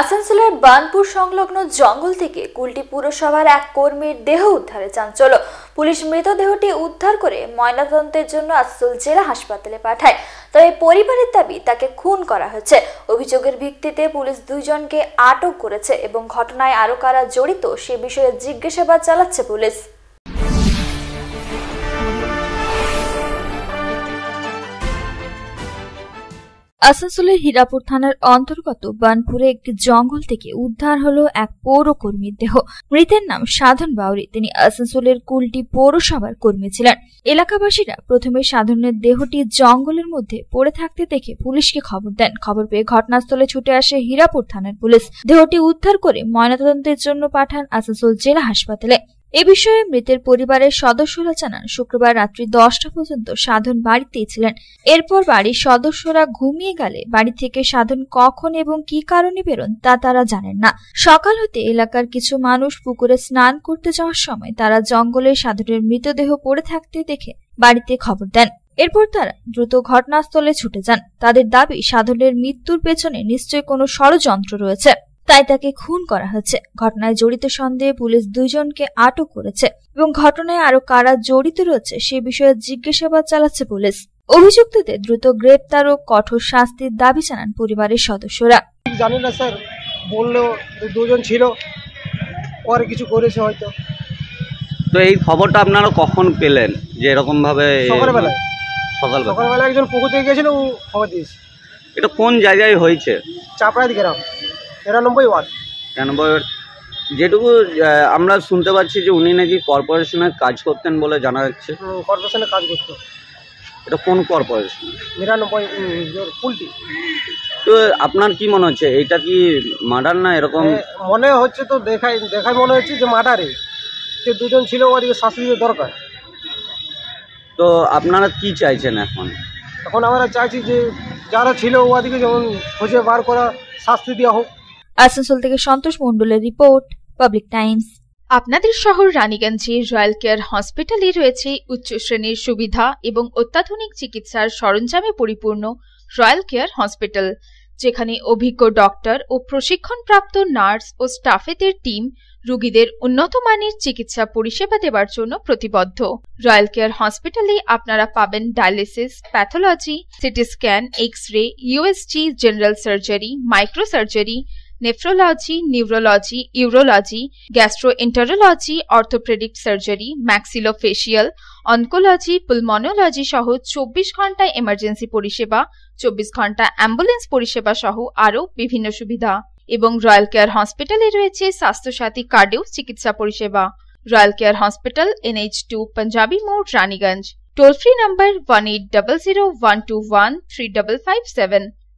আসানসোলের বানপুর সংলগ্ন জঙ্গল থেকে কুলটি পুরসভার এক কর্মীর দেহ উদ্ধারে চাঞ্চল্য পুলিশ মৃতদেহটি উদ্ধার করে ময়নাতদন্তের জন্য আসানসোল জেলা হাসপাতালে পাঠায় তবে পরিবারের দাবি তাকে খুন করা হয়েছে অভিযোগের ভিত্তিতে পুলিশ দুইজনকে আটক করেছে এবং ঘটনায় আরও কারা জড়িত সে বিষয়ে জিজ্ঞাসাবাদ চালাচ্ছে পুলিশ আসানসোলের হীরাপুর থানার অন্তর্গত বানপুরে একটি জঙ্গল থেকে উদ্ধার হল এক পৌর কর্মীর দেহ মৃতের নাম সাধন বাউরি তিনি আসানসোলের কুলটি পৌরসভার কর্মী ছিলেন এলাকাবাসীরা প্রথমে সাধনের দেহটি জঙ্গলের মধ্যে পড়ে থাকতে দেখে পুলিশকে খবর দেন খবর পেয়ে ঘটনাস্থলে ছুটে আসে হীরাপুর থানার পুলিশ দেহটি উদ্ধার করে ময়নাতদন্তের জন্য পাঠান আসানসোল জেলা হাসপাতালে এ বিষয়ে মৃতের পরিবারের সদস্যরা জানান শুক্রবার রাত্রি দশটা পর্যন্ত সাধন বাড়িতেই ছিলেন এরপর বাড়ির সদস্যরা ঘুমিয়ে গেলে বাড়ি থেকে সাধন কখন এবং কি কারণে বেরোন তা তারা জানেন না সকাল হতে এলাকার কিছু মানুষ পুকুরে স্নান করতে যাওয়ার সময় তারা জঙ্গলে সাধনের মৃতদেহ পড়ে থাকতে দেখে বাড়িতে খবর দেন এরপর তারা দ্রুত ঘটনাস্থলে ছুটে যান তাদের দাবি সাধনের মৃত্যুর পেছনে নিশ্চয়ই কোনো ষড়যন্ত্র রয়েছে তাই তাকে খুন করা হয়েছে ঘটনায় জড়িত সন্দেহে পুলিশ দুইজনকে আটক করেছে এবং ঘটনায় আরো কারা জড়িত রয়েছে সে বিষয়ে জিজ্ঞাসাবাদ চালাচ্ছে পুলিশ অভিযুক্তদের দ্রুত গ্রেপ্তার ও কঠোর শাস্তির দাবি জানান পরিবারের সদস্যরা জানি না স্যার বললো দুজন ছিল পরে কিছু করেছে হয়তো তো এই খবরটা আপনারা কখন পেলেন যে এরকম ভাবে সকালবেলা সকালবেলা একজন পুকুর থেকে গেছিল ও খবর দিয়েছে এটা কোন জায়গায় হয়েছে চাপড়াই গ্রাম নিরানব্বই ওয়ার্ড নিরানব্বই ওয়ার্ড যেটুকু আমরা শুনতে পাচ্ছি যে উনি নাকি কর্পোরেশনের কাজ করতেন বলে জানা যাচ্ছে কর্পোরেশনে কাজ করতো এটা কোন কর্পোরেশন নিরানব্বই কুলটি তো আপনার কি মনে হচ্ছে এটা কি মার্ডার না এরকম হ্যাঁ, মনে হচ্ছে তো দেখাই দেখাই মনে হচ্ছে যে মার্ডারে যে দুজন ছিল ওর শাস্তি দরকার তো আপনারা কি চাইছেন এখন এখন আমরা চাইছি যে যারা ছিল ওদিকে যেমন খুঁজে বার করা শাস্তি দেওয়া হোক আসানসোল থেকে সন্তোষ মণ্ডলের রিপোর্ট পাবলিক টাইমস আপনাদের শহর রানীগঞ্জে রয়্যাল কেয়ার হসপিটালে রয়েছে উচ্চ শ্রেণীর সুবিধা এবং অত্যাধুনিক চিকিৎসার সরঞ্জামে পরিপূর্ণ রয়্যাল কেয়ার হসপিটাল যেখানে অভিজ্ঞ ডক্টর ও প্রশিক্ষণপ্রাপ্ত নার্স ও স্টাফেদের টিম রোগীদের উন্নত মানের চিকিৎসা পরিষেবা দেওয়ার জন্য প্রতিবদ্ধ রয়্যাল কেয়ার হসপিটালে আপনারা পাবেন dialysis pathology CT scan X ray USG general surgery micro surgery urology gastro urology, gastroenterology, surgery maxillo facial oncology pulmonology সহ চব্বিশ ঘন্টা এমার্জেন্সি পরিষেবা চব্বিশ ঘন্টা অ্যাম্বুলেন্স পরিষেবা সহ আরও বিভিন্ন সুবিধা এবং রয়্যাল কেয়ার হসপিটালে রয়েছে স্বাস্থ্যসাথী কার্ডেও চিকিৎসা পরিষেবা Royal Care Hospital NH two Punjabi মোড় Raniganj toll free number one eight double zero one two one three double five seven